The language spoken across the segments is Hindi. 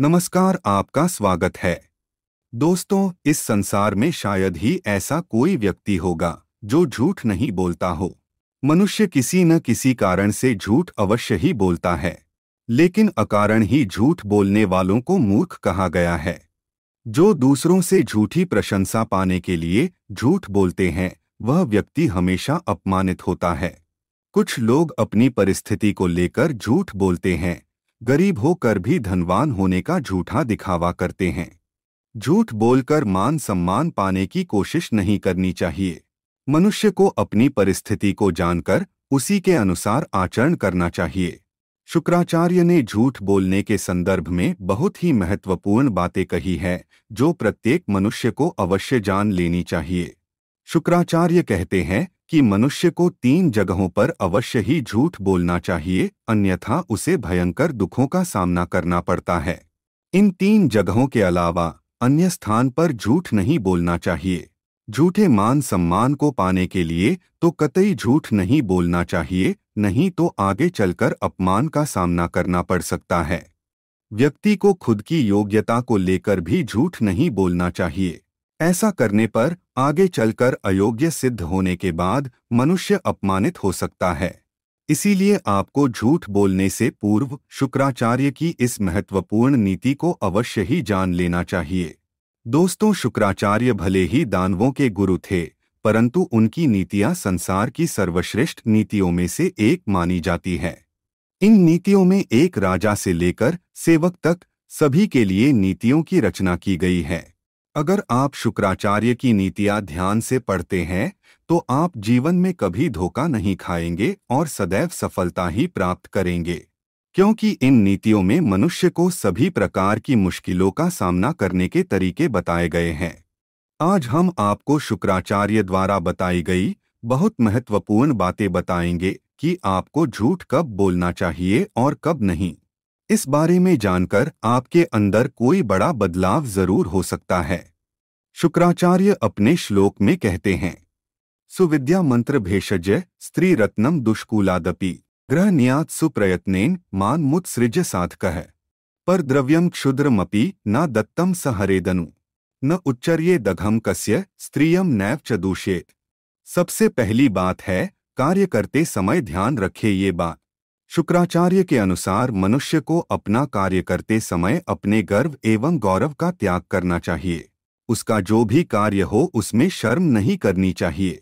नमस्कार आपका स्वागत है दोस्तों इस संसार में शायद ही ऐसा कोई व्यक्ति होगा जो झूठ नहीं बोलता हो मनुष्य किसी न किसी कारण से झूठ अवश्य ही बोलता है लेकिन अकारण ही झूठ बोलने वालों को मूर्ख कहा गया है जो दूसरों से झूठी प्रशंसा पाने के लिए झूठ बोलते हैं वह व्यक्ति हमेशा अपमानित होता है कुछ लोग अपनी परिस्थिति को लेकर झूठ बोलते हैं गरीब होकर भी धनवान होने का झूठा दिखावा करते हैं झूठ बोलकर मान सम्मान पाने की कोशिश नहीं करनी चाहिए मनुष्य को अपनी परिस्थिति को जानकर उसी के अनुसार आचरण करना चाहिए शुक्राचार्य ने झूठ बोलने के संदर्भ में बहुत ही महत्वपूर्ण बातें कही है जो प्रत्येक मनुष्य को अवश्य जान लेनी चाहिए शुक्राचार्य कहते हैं कि मनुष्य को तीन जगहों पर अवश्य ही झूठ बोलना चाहिए अन्यथा उसे भयंकर दुखों का सामना करना पड़ता है इन तीन जगहों के अलावा अन्य स्थान पर झूठ नहीं बोलना चाहिए झूठे मान सम्मान को पाने के लिए तो कतई झूठ नहीं बोलना चाहिए नहीं तो आगे चलकर अपमान का सामना करना पड़ सकता है व्यक्ति को खुद की योग्यता को लेकर भी झूठ नहीं बोलना चाहिए ऐसा करने पर आगे चलकर अयोग्य सिद्ध होने के बाद मनुष्य अपमानित हो सकता है इसीलिए आपको झूठ बोलने से पूर्व शुक्राचार्य की इस महत्वपूर्ण नीति को अवश्य ही जान लेना चाहिए दोस्तों शुक्राचार्य भले ही दानवों के गुरु थे परंतु उनकी नीतियां संसार की सर्वश्रेष्ठ नीतियों में से एक मानी जाती है इन नीतियों में एक राजा से लेकर सेवक तक सभी के लिए नीतियों की रचना की गई है अगर आप शुक्राचार्य की नीतियाँ ध्यान से पढ़ते हैं तो आप जीवन में कभी धोखा नहीं खाएंगे और सदैव सफलता ही प्राप्त करेंगे क्योंकि इन नीतियों में मनुष्य को सभी प्रकार की मुश्किलों का सामना करने के तरीके बताए गए हैं आज हम आपको शुक्राचार्य द्वारा बताई गई बहुत महत्वपूर्ण बातें बताएंगे कि आपको झूठ कब बोलना चाहिए और कब नहीं इस बारे में जानकर आपके अंदर कोई बड़ा बदलाव जरूर हो सकता है शुक्राचार्य अपने श्लोक में कहते हैं सुविद्या मंत्र भेषज स्त्री रत्नम दुष्कूलादपि ग्रह नियात सुप्रयत्नेन मान मुत्सृज साधक है पर द्रव्यम क्षुद्रमपि न दत्तम सहरेदनु न उच्चर्ये दघम कस्य स्त्रियम नैव च दूषेत सबसे पहली बात है कार्य करते समय ध्यान रखे ये बात शुक्राचार्य के अनुसार मनुष्य को अपना कार्य करते समय अपने गर्व एवं गौरव का त्याग करना चाहिए उसका जो भी कार्य हो उसमें शर्म नहीं करनी चाहिए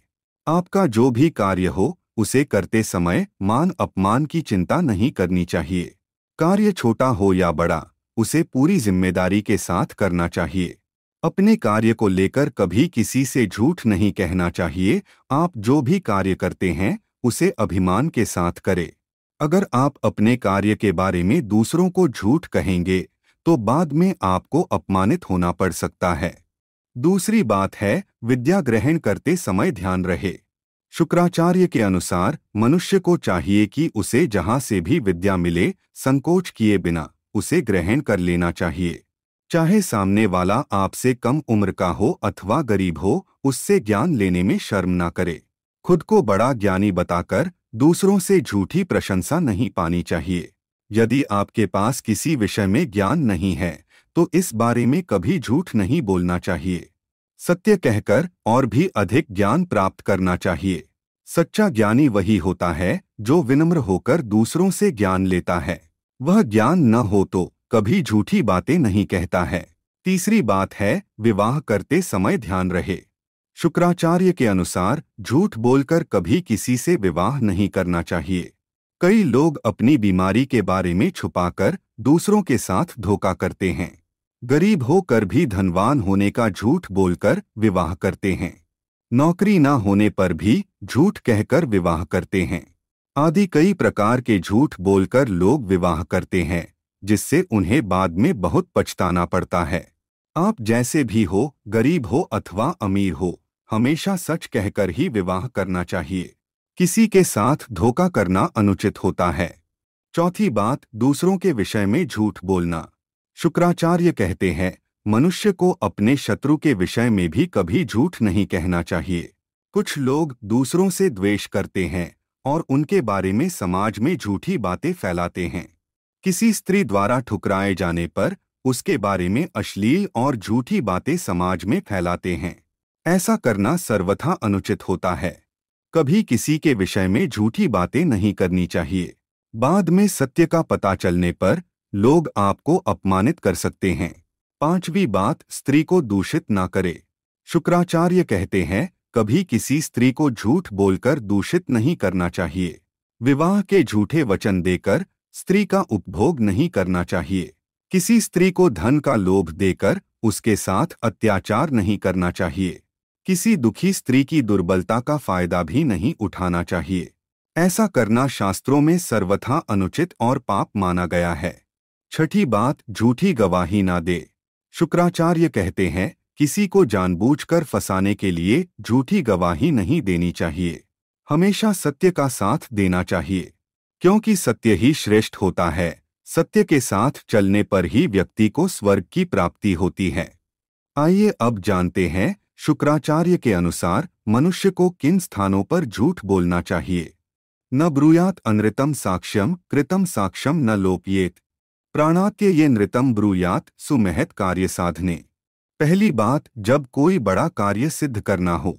आपका जो भी कार्य हो उसे करते समय मान अपमान की चिंता नहीं करनी चाहिए कार्य छोटा हो या बड़ा उसे पूरी जिम्मेदारी के साथ करना चाहिए अपने कार्य को लेकर कभी किसी से झूठ नहीं कहना चाहिए आप जो भी कार्य करते हैं उसे अभिमान के साथ करें अगर आप अपने कार्य के बारे में दूसरों को झूठ कहेंगे तो बाद में आपको अपमानित होना पड़ सकता है दूसरी बात है विद्या ग्रहण करते समय ध्यान रहे शुक्राचार्य के अनुसार मनुष्य को चाहिए कि उसे जहाँ से भी विद्या मिले संकोच किए बिना उसे ग्रहण कर लेना चाहिए चाहे सामने वाला आपसे कम उम्र का हो अथवा गरीब हो उससे ज्ञान लेने में शर्म ना करे खुद को बड़ा ज्ञानी बताकर दूसरों से झूठी प्रशंसा नहीं पानी चाहिए यदि आपके पास किसी विषय में ज्ञान नहीं है तो इस बारे में कभी झूठ नहीं बोलना चाहिए सत्य कहकर और भी अधिक ज्ञान प्राप्त करना चाहिए सच्चा ज्ञानी वही होता है जो विनम्र होकर दूसरों से ज्ञान लेता है वह ज्ञान न हो तो कभी झूठी बातें नहीं कहता है तीसरी बात है विवाह करते समय ध्यान रहे शुक्राचार्य के अनुसार झूठ बोलकर कभी किसी से विवाह नहीं करना चाहिए कई लोग अपनी बीमारी के बारे में छुपाकर दूसरों के साथ धोखा करते हैं गरीब होकर भी धनवान होने का झूठ बोलकर विवाह करते हैं नौकरी न होने पर भी झूठ कहकर विवाह करते हैं आदि कई प्रकार के झूठ बोलकर लोग विवाह करते हैं जिससे उन्हें बाद में बहुत पछताना पड़ता है आप जैसे भी हो गरीब हो अथवा अमीर हो हमेशा सच कहकर ही विवाह करना चाहिए किसी के साथ धोखा करना अनुचित होता है चौथी बात दूसरों के विषय में झूठ बोलना शुक्राचार्य कहते हैं मनुष्य को अपने शत्रु के विषय में भी कभी झूठ नहीं कहना चाहिए कुछ लोग दूसरों से द्वेष करते हैं और उनके बारे में समाज में झूठी बातें फैलाते हैं किसी स्त्री द्वारा ठुकराए जाने पर उसके बारे में अश्लील और झूठी बातें समाज में फैलाते हैं ऐसा करना सर्वथा अनुचित होता है कभी किसी के विषय में झूठी बातें नहीं करनी चाहिए बाद में सत्य का पता चलने पर लोग आपको अपमानित कर सकते हैं पांचवी बात स्त्री को दूषित ना करे शुक्राचार्य कहते हैं कभी किसी स्त्री को झूठ बोलकर दूषित नहीं करना चाहिए विवाह के झूठे वचन देकर स्त्री का उपभोग नहीं करना चाहिए किसी स्त्री को धन का लोभ देकर उसके साथ अत्याचार नहीं करना चाहिए किसी दुखी स्त्री की दुर्बलता का फायदा भी नहीं उठाना चाहिए ऐसा करना शास्त्रों में सर्वथा अनुचित और पाप माना गया है छठी बात झूठी गवाही ना दे शुक्राचार्य कहते हैं किसी को जानबूझकर फंसाने के लिए झूठी गवाही नहीं देनी चाहिए हमेशा सत्य का साथ देना चाहिए क्योंकि सत्य ही श्रेष्ठ होता है सत्य के साथ चलने पर ही व्यक्ति को स्वर्ग की प्राप्ति होती है आइए अब जानते हैं शुक्राचार्य के अनुसार मनुष्य को किन स्थानों पर झूठ बोलना चाहिए न ब्रूयात अनृतम साक्ष्यम कृतम साक्ष्यम न लोपयेत प्राणात्य ये नृतम ब्रूयात सुमहत कार्य साधने पहली बात जब कोई बड़ा कार्य सिद्ध करना हो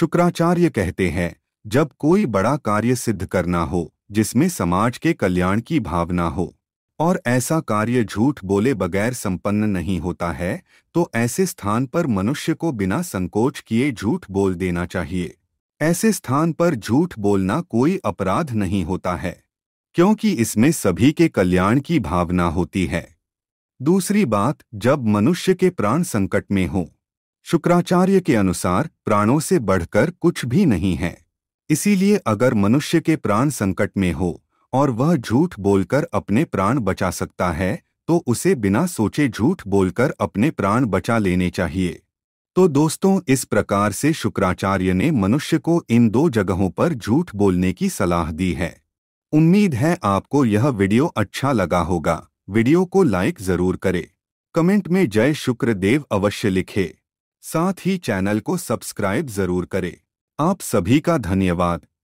शुक्राचार्य कहते हैं जब कोई बड़ा कार्य सिद्ध करना हो जिसमें समाज के कल्याण की भावना हो और ऐसा कार्य झूठ बोले बगैर संपन्न नहीं होता है तो ऐसे स्थान पर मनुष्य को बिना संकोच किए झूठ बोल देना चाहिए ऐसे स्थान पर झूठ बोलना कोई अपराध नहीं होता है क्योंकि इसमें सभी के कल्याण की भावना होती है दूसरी बात जब मनुष्य के प्राण संकट में हो शुक्राचार्य के अनुसार प्राणों से बढ़कर कुछ भी नहीं है इसीलिए अगर मनुष्य के प्राण संकट में हो और वह झूठ बोलकर अपने प्राण बचा सकता है तो उसे बिना सोचे झूठ बोलकर अपने प्राण बचा लेने चाहिए तो दोस्तों इस प्रकार से शुक्राचार्य ने मनुष्य को इन दो जगहों पर झूठ बोलने की सलाह दी है उम्मीद है आपको यह वीडियो अच्छा लगा होगा वीडियो को लाइक जरूर करें कमेंट में जय शुक्रदेव अवश्य लिखे साथ ही चैनल को सब्सक्राइब जरूर करें आप सभी का धन्यवाद